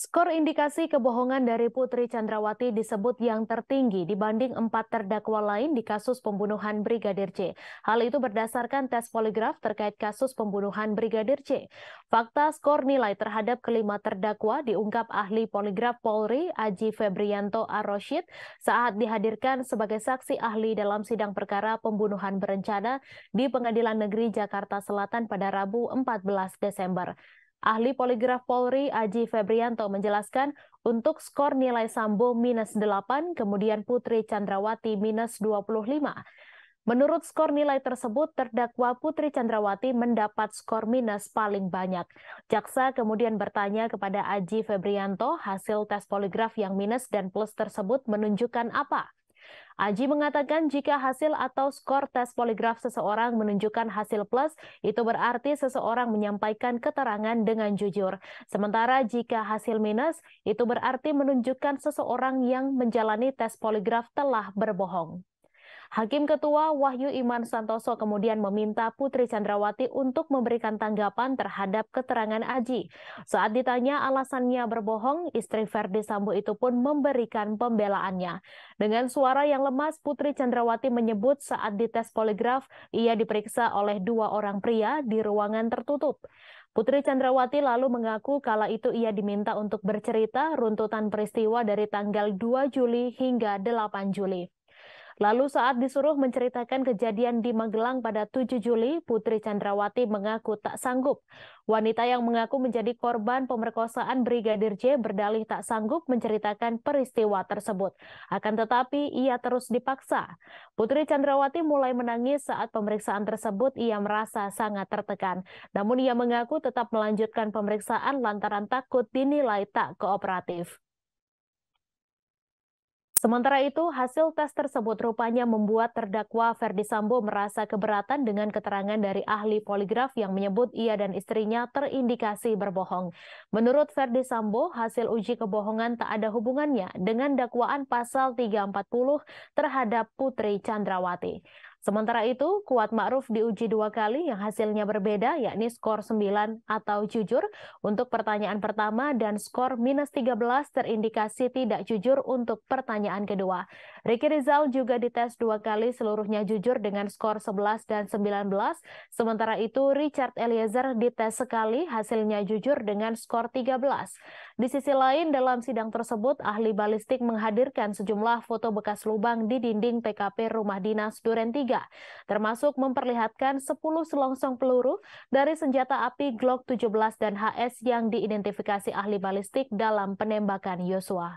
Skor indikasi kebohongan dari Putri Chandrawati disebut yang tertinggi dibanding empat terdakwa lain di kasus pembunuhan Brigadir C. Hal itu berdasarkan tes poligraf terkait kasus pembunuhan Brigadir C. Fakta skor nilai terhadap kelima terdakwa diungkap ahli poligraf Polri Aji Febrianto Aroshid saat dihadirkan sebagai saksi ahli dalam sidang perkara pembunuhan berencana di Pengadilan Negeri Jakarta Selatan pada Rabu 14 Desember. Ahli poligraf Polri Aji Febrianto menjelaskan untuk skor nilai Sambo minus 8, kemudian Putri Chandrawati minus 25. Menurut skor nilai tersebut, terdakwa Putri Chandrawati mendapat skor minus paling banyak. Jaksa kemudian bertanya kepada Aji Febrianto, hasil tes poligraf yang minus dan plus tersebut menunjukkan apa? Aji mengatakan jika hasil atau skor tes poligraf seseorang menunjukkan hasil plus, itu berarti seseorang menyampaikan keterangan dengan jujur. Sementara jika hasil minus, itu berarti menunjukkan seseorang yang menjalani tes poligraf telah berbohong. Hakim Ketua Wahyu Iman Santoso kemudian meminta Putri Chandrawati untuk memberikan tanggapan terhadap keterangan Aji. Saat ditanya alasannya berbohong, istri Verdi Sambo itu pun memberikan pembelaannya. Dengan suara yang lemas, Putri Chandrawati menyebut saat dites poligraf, ia diperiksa oleh dua orang pria di ruangan tertutup. Putri Chandrawati lalu mengaku kala itu ia diminta untuk bercerita runtutan peristiwa dari tanggal 2 Juli hingga 8 Juli. Lalu saat disuruh menceritakan kejadian di Magelang pada 7 Juli, Putri Chandrawati mengaku tak sanggup. Wanita yang mengaku menjadi korban pemerkosaan Brigadir J berdalih tak sanggup menceritakan peristiwa tersebut. Akan tetapi, ia terus dipaksa. Putri Chandrawati mulai menangis saat pemeriksaan tersebut ia merasa sangat tertekan. Namun ia mengaku tetap melanjutkan pemeriksaan lantaran takut dinilai tak kooperatif. Sementara itu, hasil tes tersebut rupanya membuat terdakwa Ferdi Sambo merasa keberatan dengan keterangan dari ahli poligraf yang menyebut ia dan istrinya terindikasi berbohong. Menurut Ferdi Sambo, hasil uji kebohongan tak ada hubungannya dengan dakwaan pasal 340 terhadap Putri Chandrawati. Sementara itu, Kuat Ma'ruf diuji dua kali yang hasilnya berbeda, yakni skor 9 atau jujur untuk pertanyaan pertama dan skor minus 13 terindikasi tidak jujur untuk pertanyaan kedua. Ricky Rizal juga dites dua kali seluruhnya jujur dengan skor 11 dan 19. Sementara itu Richard Eliezer dites sekali hasilnya jujur dengan skor 13. Di sisi lain dalam sidang tersebut ahli balistik menghadirkan sejumlah foto bekas lubang di dinding TKP rumah dinas Duren 3 termasuk memperlihatkan 10 selongsong peluru dari senjata api Glock 17 dan HS yang diidentifikasi ahli balistik dalam penembakan Yosua.